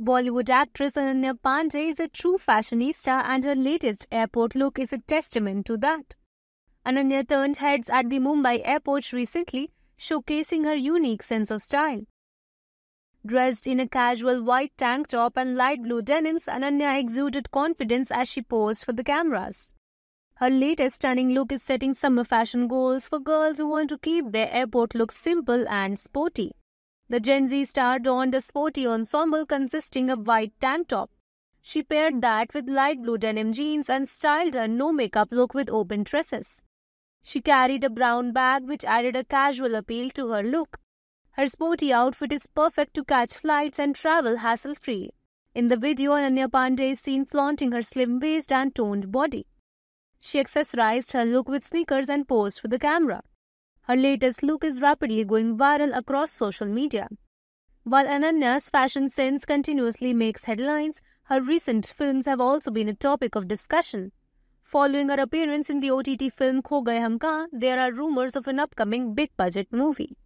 Bollywood actress Ananya Pandey is a true fashionista and her latest airport look is a testament to that. Ananya turned heads at the Mumbai airport recently, showcasing her unique sense of style. Dressed in a casual white tank top and light blue denims, Ananya exuded confidence as she posed for the cameras. Her latest stunning look is setting summer fashion goals for girls who want to keep their airport look simple and sporty. The Gen Z star donned a sporty ensemble consisting of white tank top. She paired that with light blue denim jeans and styled a no-makeup look with open tresses. She carried a brown bag which added a casual appeal to her look. Her sporty outfit is perfect to catch flights and travel hassle-free. In the video, Ananya Pandey is seen flaunting her slim waist and toned body. She accessorized her look with sneakers and posed for the camera. Her latest look is rapidly going viral across social media. While Ananya's fashion sense continuously makes headlines, her recent films have also been a topic of discussion. Following her appearance in the OTT film Kho Gaye Hum there are rumors of an upcoming big budget movie.